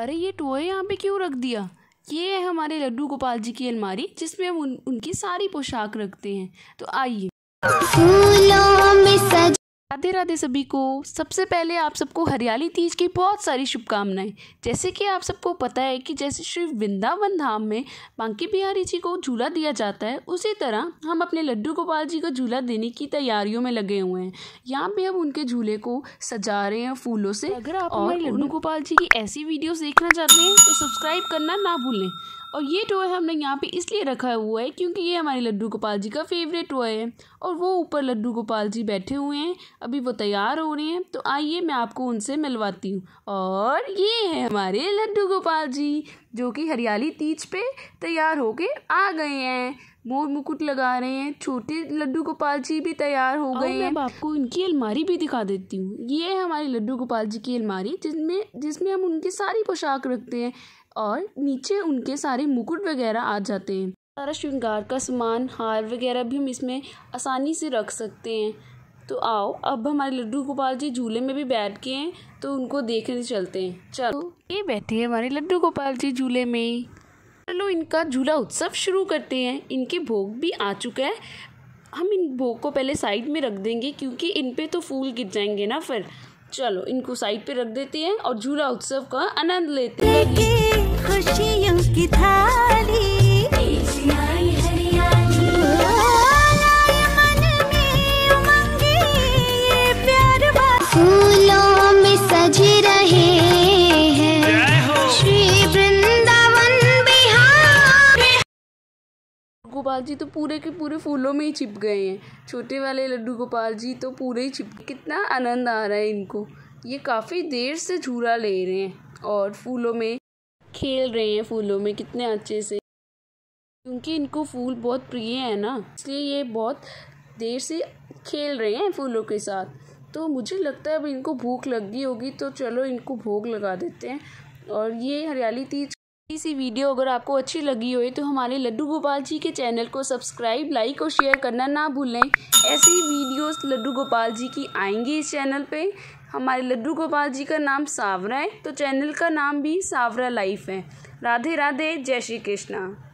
अरे ये टोए यहाँ पे क्यों रख दिया ये है हमारे लड्डू गोपाल जी की अलमारी जिसमें हम उन, उनकी सारी पोशाक रखते हैं तो आइए फूलों में राधे राधे सभी को सबसे पहले आप सबको हरियाली तीज की बहुत सारी शुभकामनाएं जैसे कि आप सबको पता है कि जैसे श्री वृंदावन धाम में बांकी बिहारी जी को झूला दिया जाता है उसी तरह हम अपने लड्डू गोपाल जी को झूला देने की तैयारियों में लगे हुए हैं यहाँ पे हम उनके झूले को सजा रहे हैं फूलों से अगर आप लड्डू गोपाल जी की ऐसी वीडियोस देखना चाहते हैं तो सब्सक्राइब करना ना भूलें और ये टॉय हमने यहाँ पे इसलिए रखा हुआ है क्योंकि ये हमारे लड्डू गोपाल जी का फेवरेट टॉय है और वो ऊपर लड्डू गोपाल जी बैठे हुए हैं अभी वो तैयार हो रहे हैं तो आइए मैं आपको उनसे मिलवाती हूँ और ये है हमारे लड्डू गोपाल जी जो कि हरियाली तीज पे तैयार होके आ गए हैं मोर मुकुट लगा रहे हैं छोटे लड्डू गोपाल जी भी तैयार हो गए हैं अब आपको इनकी अलमारी भी दिखा देती हूँ ये है हमारी लड्डू गोपाल जी की अलमारी जिसमें जिसमें हम उनकी सारी पोशाक रखते हैं और नीचे उनके सारे मुकुट वगैरह आ जाते हैं सारा श्रृंगार का सामान हार वगैरह भी हम इसमें आसानी से रख सकते हैं तो आओ अब हमारे लड्डू गोपाल जी झूले में भी बैठ के हैं तो उनको देखने चलते हैं चलो ये बैठे हैं हमारे लड्डू गोपाल जी झूले में चलो इनका झूला उत्सव शुरू करते हैं इनके भोग भी आ चुका है हम इन भोग को पहले साइड में रख देंगे क्योंकि इन पे तो फूल गिर जाएंगे ना फिर चलो इनको साइड पे रख देते हैं और झूला उत्सव का आनंद लेते हैं खुशियों की था गोपाल जी तो पूरे के पूरे फूलों में ही छिप गए हैं छोटे वाले लड्डू गोपाल जी तो पूरे ही छिप कितना आनंद आ रहा है इनको ये काफ़ी देर से झूला ले रहे हैं और फूलों में खेल रहे हैं फूलों में कितने अच्छे से क्योंकि इनको फूल बहुत प्रिय है ना इसलिए ये बहुत देर से खेल रहे हैं फूलों के साथ तो मुझे लगता है अब इनको भूख लगी होगी तो चलो इनको भोग लगा देते हैं और ये हरियाली तीज सी वीडियो अगर आपको अच्छी लगी हो तो हमारे लड्डू गोपाल जी के चैनल को सब्सक्राइब लाइक और शेयर करना ना भूलें ऐसी वीडियोस लड्डू गोपाल जी की आएंगी इस चैनल पे हमारे लड्डू गोपाल जी का नाम सावरा है तो चैनल का नाम भी सावरा लाइफ है राधे राधे जय श्री कृष्णा